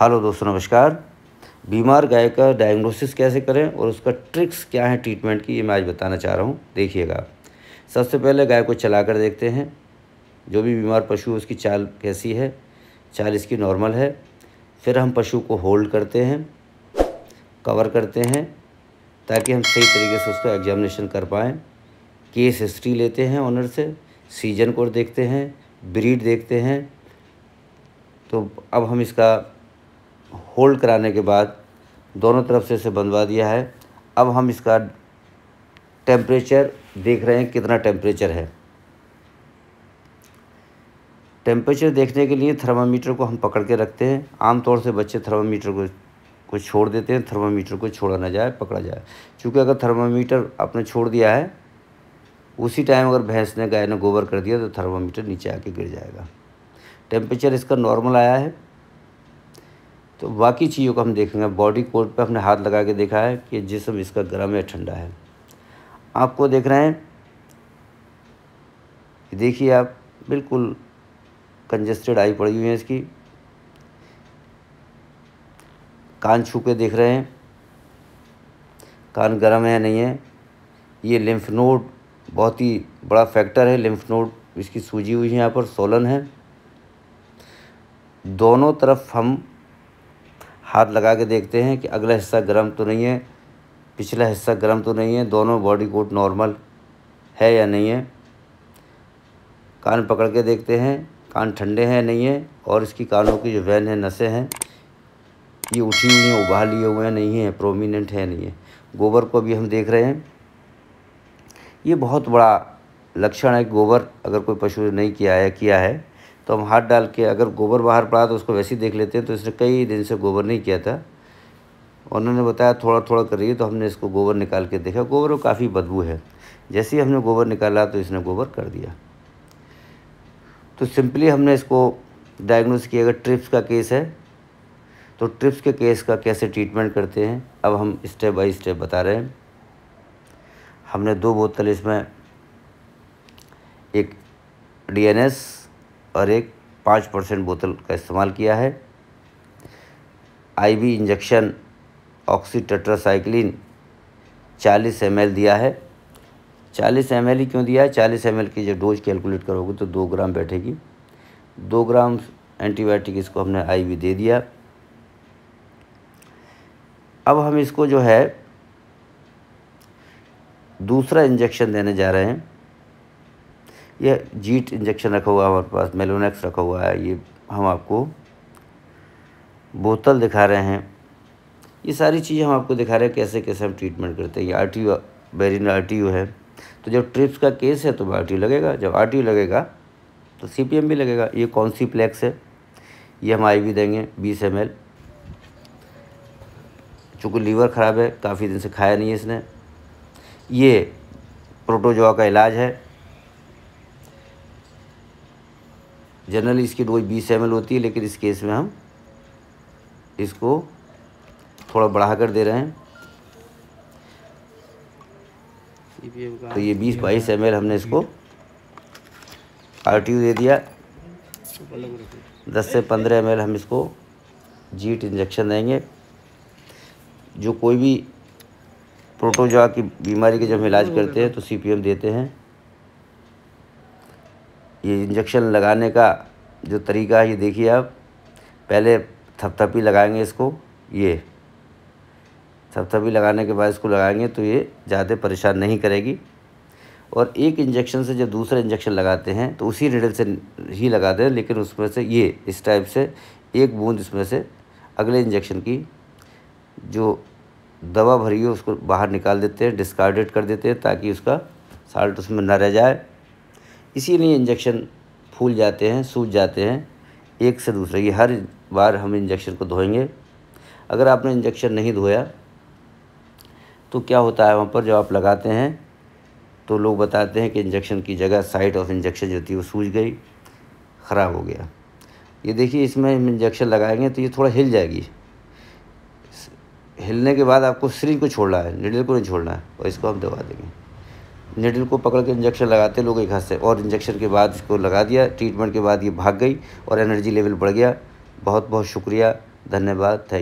hello दोस्तों नमस्कार बीमार गाय का डायग्नोसिस कैसे करें और उसका ट्रिक्स क्या है ट्रीटमेंट की ये मैं आज बताना चाह रहा हूँ देखिएगा सबसे पहले गाय को चला कर देखते हैं जो भी बीमार पशु उसकी चाल कैसी है चाल इसकी नॉर्मल है फिर हम पशु को होल्ड करते हैं कवर करते हैं ताकि हम सही तरीके से उसका एग्जामिनेशन कर पाएँ केस हिस्ट्री लेते हैं ऑनर से सीजन को देखते हैं ब्रीड देखते हैं तो अब हम इसका होल्ड कराने के बाद दोनों तरफ से इसे बंधवा दिया है अब हम इसका टेम्परेचर देख रहे हैं कितना टेम्परेचर है टेम्परेचर देखने के लिए थर्मामीटर को हम पकड़ के रखते हैं आमतौर से बच्चे थर्मामीटर को को छोड़ देते हैं थर्मामीटर को छोड़ा ना जाए पकड़ा जाए क्योंकि अगर थर्मामीटर आपने छोड़ दिया है उसी टाइम अगर भैंस ने गाय ने गोबर कर दिया तो थर्मामीटर नीचे आके गिर जाएगा टेम्परेचर इसका नॉर्मल आया है तो बाकी चीज़ों को हम देखेंगे बॉडी कोड पर हमने हाथ लगा के देखा है कि जिसम इसका गर्म या ठंडा है आपको देख रहे हैं देखिए आप बिल्कुल कंजस्टेड आई पड़ी हुई है इसकी कान छू के देख रहे हैं कान गर्म है नहीं है ये लिम्फ नोड बहुत ही बड़ा फैक्टर है लिम्फ नोड इसकी सूजी हुई है यहाँ पर सोलन है दोनों तरफ हम हाथ लगा के देखते हैं कि अगला हिस्सा गर्म तो नहीं है पिछला हिस्सा गर्म तो नहीं है दोनों बॉडी कोट नॉर्मल है या नहीं है कान पकड़ के देखते हैं कान ठंडे हैं नहीं है और इसकी कानों की जो वैन है नसें हैं ये उठी हुई हैं उभार लिए हुए हैं नहीं है प्रोमिनेंट है नहीं है गोबर को भी हम देख रहे हैं ये बहुत बड़ा लक्षण है गोबर अगर कोई पशु ने नहीं किया है किया है तो हम हाथ डाल के अगर गोबर बाहर पड़ा तो उसको वैसे ही देख लेते हैं तो इसने कई दिन से गोबर नहीं किया था उन्होंने बताया थोड़ा थोड़ा करिए तो हमने इसको गोबर निकाल के देखा गोबर में काफ़ी बदबू है जैसे ही हमने गोबर निकाला तो इसने गोबर कर दिया तो सिंपली हमने इसको डायग्नोस किया अगर ट्रिप्स का केस है तो ट्रिप्स के केस का कैसे ट्रीटमेंट करते हैं अब हम स्टेप बाय स्टेप बता रहे हैं हमने दो बोतल इसमें एक डीएनएस और एक पाँच परसेंट बोतल का इस्तेमाल किया है आईवी इंजेक्शन ऑक्सीटेट्रासाइक्लिन 40 एम दिया है 40 एम ही क्यों दिया है 40 एम की जो डोज कैलकुलेट करोगे तो दो ग्राम बैठेगी दो ग्राम एंटीबायोटिक इसको हमने आईवी दे दिया अब हम इसको जो है दूसरा इंजेक्शन देने जा रहे हैं ये जीट इंजेक्शन रखा हुआ है हमारे पास मेलोनेक्स रखा हुआ है ये हम आपको बोतल दिखा रहे हैं ये सारी चीज़ें हम आपको दिखा रहे हैं कैसे कैसे हम ट्रीटमेंट करते हैं ये आर टी बेरिन आर टी है तो जब ट्रिप्स का केस है तो आर टी लगेगा जब आर टी लगेगा तो सी पी एम भी लगेगा ये कौन सी प्लेक्स है ये हम आई वी देंगे बीस एम एल चूँकि लीवर ख़राब है काफ़ी दिन से खाया नहीं है इसने ये प्रोटोजोआ का इलाज है जनरली इसकी डोज बीस एम होती है लेकिन इस केस में हम इसको थोड़ा बढ़ा कर दे रहे हैं तो ये बीस बाईस एम हमने इसको आर दे दिया दस से पंद्रह एम हम इसको जीट इंजेक्शन देंगे जो कोई भी प्रोटोजा की बीमारी के जब हम इलाज करते हैं तो सी देते हैं ये इंजेक्शन लगाने का जो तरीका है ये देखिए आप पहले थपथपी लगाएंगे इसको ये थपथपी लगाने के बाद इसको लगाएंगे तो ये ज़्यादा परेशान नहीं करेगी और एक इंजेक्शन से जब दूसरा इंजेक्शन लगाते हैं तो उसी रिडल से ही लगाते हैं लेकिन उसमें से ये इस टाइप से एक बूंद इसमें से अगले इंजेक्शन की जो दवा भरी है उसको बाहर निकाल देते हैं डिस्कार्डेड कर देते हैं ताकि उसका साल्ट उसमें न रह जाए इसीलिए इंजेक्शन फूल जाते हैं सूज जाते हैं एक से दूसरे ये हर बार हम इंजेक्शन को धोएंगे अगर आपने इंजेक्शन नहीं धोया तो क्या होता है वहाँ पर जब आप लगाते हैं तो लोग बताते हैं कि इंजेक्शन की जगह साइट ऑफ इंजेक्शन जो थी वो सूज गई ख़राब हो गया ये देखिए इसमें हम इंजेक्शन लगाएंगे तो ये थोड़ा हिल जाएगी हिलने के बाद आपको सिरिंज को छोड़ना है निडल को नहीं छोड़ना है और इसको हम दबा देंगे नेडल को पकड़ के इंजेक्शन लगाते लोग एक हाथ से और इंजेक्शन के बाद इसको लगा दिया ट्रीटमेंट के बाद ये भाग गई और एनर्जी लेवल बढ़ गया बहुत बहुत शुक्रिया धन्यवाद थैंक